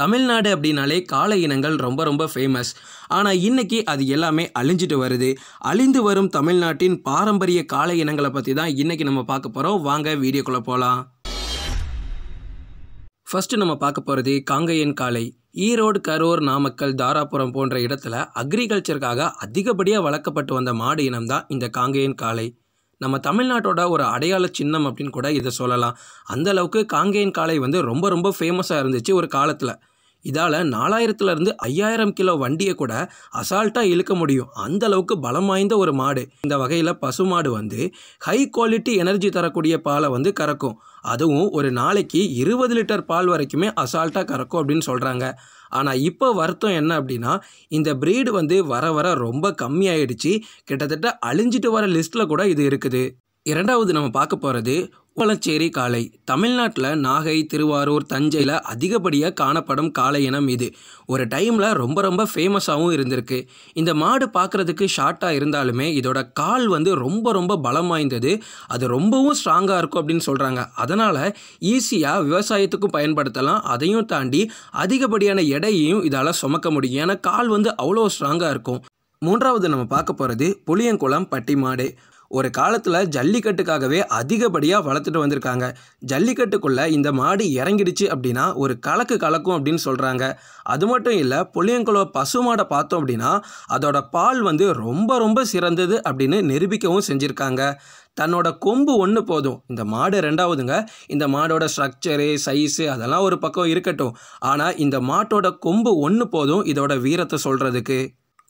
தமிழ்நாடு அப்படின்னாலே காளை இனங்கள் ரொம்ப ரொம்ப ஃபேமஸ் ஆனால் இன்றைக்கி அது எல்லாமே அழிஞ்சிட்டு வருது அழிந்து வரும் தமிழ்நாட்டின் பாரம்பரிய காளை இனங்களை பற்றி தான் இன்றைக்கி நம்ம பார்க்க போகிறோம் வாங்க வீடியோக்குள்ளே போகலாம் ஃபஸ்ட்டு நம்ம பார்க்க போகிறது காங்கையன் காளை ஈரோடு கரூர் நாமக்கல் தாராபுரம் போன்ற இடத்துல அக்ரிகல்ச்சருக்காக அதிகப்படியாக வளர்க்கப்பட்டு வந்த மாடு இனம் தான் இந்த காங்கையன் காளை நம்ம தமிழ்நாட்டோட ஒரு அடையாள சின்னம் அப்படின்னு கூட இதை சொல்லலாம் அந்த அளவுக்கு காங்கேயன் காளை வந்து ரொம்ப ரொம்ப ஃபேமஸாக இருந்துச்சு ஒரு காலத்தில் இதால் நாலாயிரத்துலேருந்து ஐயாயிரம் கிலோ வண்டியை கூட அசால்ட்டாக இழுக்க முடியும் அந்த அளவுக்கு பலம் வாய்ந்த ஒரு மாடு இந்த வகையில் பசு மாடு வந்து ஹை குவாலிட்டி எனர்ஜி தரக்கூடிய பாலை வந்து கறக்கும் அதுவும் ஒரு நாளைக்கு இருபது லிட்டர் பால் வரைக்குமே அசால்ட்டாக கறக்கும் அப்படின்னு சொல்கிறாங்க ஆனால் இப்போ வருத்தம் என்ன அப்படின்னா இந்த ப்ரீடு வந்து வர வர ரொம்ப கம்மியாயிடுச்சு கிட்டத்தட்ட அழிஞ்சிட்டு வர லிஸ்ட்டில் கூட இது இருக்குது இரண்டாவது நம்ம பார்க்க போகிறது வளச்சேரி காளை தமிழ்நாட்டில் நாகை திருவாரூர் தஞ்சையில் அதிகப்படியாக காணப்படும் காளை இனம் இது ஒரு டைமில் ரொம்ப ரொம்ப ஃபேமஸாகவும் இருந்திருக்கு இந்த மாடு பார்க்குறதுக்கு ஷார்ட்டாக இருந்தாலுமே இதோட கால் வந்து ரொம்ப ரொம்ப பலம் வாய்ந்தது அது ரொம்பவும் ஸ்ட்ராங்காக இருக்கும் அப்படின்னு சொல்கிறாங்க அதனால் ஈஸியாக விவசாயத்துக்கும் பயன்படுத்தலாம் அதையும் தாண்டி அதிகப்படியான எடையையும் இதால் சுமக்க முடியும் ஏன்னா கால் வந்து அவ்வளோ ஸ்ட்ராங்காக இருக்கும் மூன்றாவது நம்ம பார்க்க போகிறது புளியங்குளம் பட்டி மாடு ஒரு காலத்தில் ஜல்லிக்கட்டுக்காகவே அதிகப்படியாக வளர்த்துட்டு வந்திருக்காங்க ஜல்லிக்கட்டுக்குள்ளே இந்த மாடு இறங்கிடுச்சு அப்படின்னா ஒரு கலக்கு கலக்கும் அப்படின்னு சொல்கிறாங்க அது மட்டும் இல்லை புளியங்குளம் பசு மாடை பார்த்தோம் அப்படின்னா அதோட பால் வந்து ரொம்ப ரொம்ப சிறந்தது அப்படின்னு நிரூபிக்கவும் செஞ்சுருக்காங்க தன்னோட கொம்பு ஒன்று போதும் இந்த மாடு ரெண்டாவதுங்க இந்த மாடோட ஸ்ட்ரக்சரு சைஸு அதெல்லாம் ஒரு பக்கம் இருக்கட்டும் ஆனால் இந்த மாட்டோட கொம்பு ஒன்று போதும் இதோட வீரத்தை சொல்கிறதுக்கு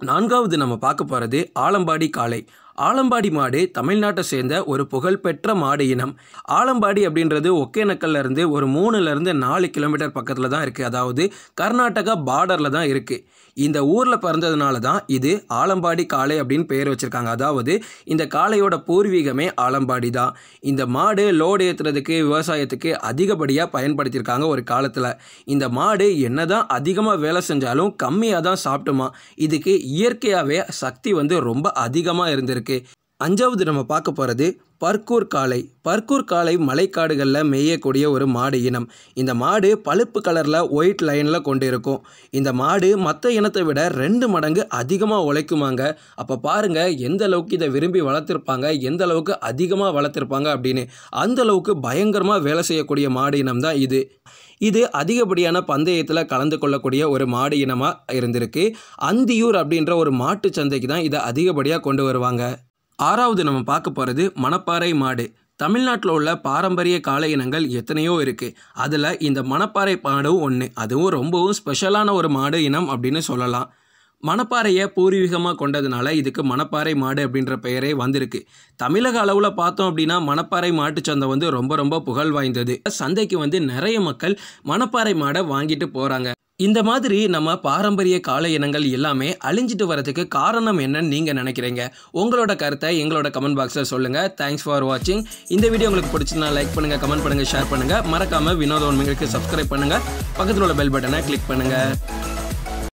நான்காவது நம்ம பார்க்க போகிறது ஆலம்பாடி காளை ஆலம்பாடி மாடு தமிழ்நாட்டை சேர்ந்த ஒரு புகழ்பெற்ற மாடு இனம் ஆலம்பாடி அப்படின்றது ஒகேனக்கல்லேருந்து ஒரு மூணுலேருந்து நாலு கிலோமீட்டர் பக்கத்தில் தான் இருக்குது அதாவது கர்நாடகா பார்டரில் தான் இருக்குது இந்த ஊரில் பிறந்ததுனால தான் இது ஆலம்பாடி காளை அப்படின்னு பெயர் வச்சுருக்காங்க அதாவது இந்த காளையோட பூர்வீகமே ஆலம்பாடி தான் இந்த மாடு லோடு ஏற்றுறதுக்கு விவசாயத்துக்கு அதிகப்படியாக பயன்படுத்தியிருக்காங்க ஒரு காலத்தில் இந்த மாடு என்ன தான் அதிகமாக வேலை செஞ்சாலும் கம்மியாக தான் சாப்பிட்டுமா இதுக்கு இயற்கையாகவே சக்தி வந்து ரொம்ப அதிகமாக இருந்திருக்கு இருக்குது அஞ்சாவது நம்ம பார்க்க போகிறது பர்கூர் காளை பர்கூர் காளை மலைக்காடுகளில் மேயக்கூடிய ஒரு மாடு இனம் இந்த மாடு பழுப்பு கலரில் ஒயிட் லைனில் கொண்டு இருக்கும் இந்த மாடு மற்ற இனத்தை விட ரெண்டு மடங்கு அதிகமாக உழைக்குமாங்க அப்போ பாருங்கள் எந்த அளவுக்கு இதை விரும்பி வளர்த்துருப்பாங்க எந்த அளவுக்கு அதிகமாக வளர்த்துருப்பாங்க அப்படின்னு அந்த அளவுக்கு பயங்கரமாக வேலை செய்யக்கூடிய மாடு இனம் தான் இது இது அதிகப்படியான பந்தயத்தில் கலந்து கொள்ளக்கூடிய ஒரு மாடு இனமாக இருந்திருக்கு அந்தியூர் அப்படின்ற ஒரு மாட்டு சந்தைக்கு தான் இதை அதிகப்படியாக கொண்டு வருவாங்க ஆறாவது நம்ம பார்க்க போகிறது மணப்பாறை மாடு தமிழ்நாட்டில் உள்ள பாரம்பரிய காலை இனங்கள் எத்தனையோ இருக்குது அதில் இந்த மணப்பாறை மாடும் ஒன்று அதுவும் ரொம்பவும் ஸ்பெஷலான ஒரு மாடு இனம் அப்படின்னு சொல்லலாம் மணப்பாறையை பூர்வீகமாக கொண்டதுனால இதுக்கு மணப்பாறை மாடு அப்படின்ற பெயரே வந்திருக்கு தமிழக அளவில் பார்த்தோம் அப்படின்னா மணப்பாறை மாட்டு சந்தை வந்து ரொம்ப ரொம்ப புகழ் வாய்ந்தது சந்தைக்கு வந்து நிறைய மக்கள் மணப்பாறை மாடை வாங்கிட்டு போகிறாங்க இந்த மாதிரி நம்ம பாரம்பரிய கால இனங்கள் எல்லாமே அழிஞ்சிட்டு வரதுக்கு காரணம் என்னன்னு நீங்கள் நினைக்கிறீங்க உங்களோட கருத்தை எங்களோட கமெண்ட் பாக்ஸில் சொல்லுங்கள் தேங்க்ஸ் ஃபார் வாட்சிங் இந்த வீடியோ உங்களுக்கு பிடிச்சிருந்தா லைக் பண்ணுங்கள் கமெண்ட் பண்ணுங்கள் ஷேர் பண்ணுங்கள் மறக்காமல் வினோத உண்மைகளுக்கு சப்ஸ்கிரைப் பண்ணுங்கள் பக்கத்தில் உள்ள பெல் பட்டனை கிளிக் பண்ணுங்கள்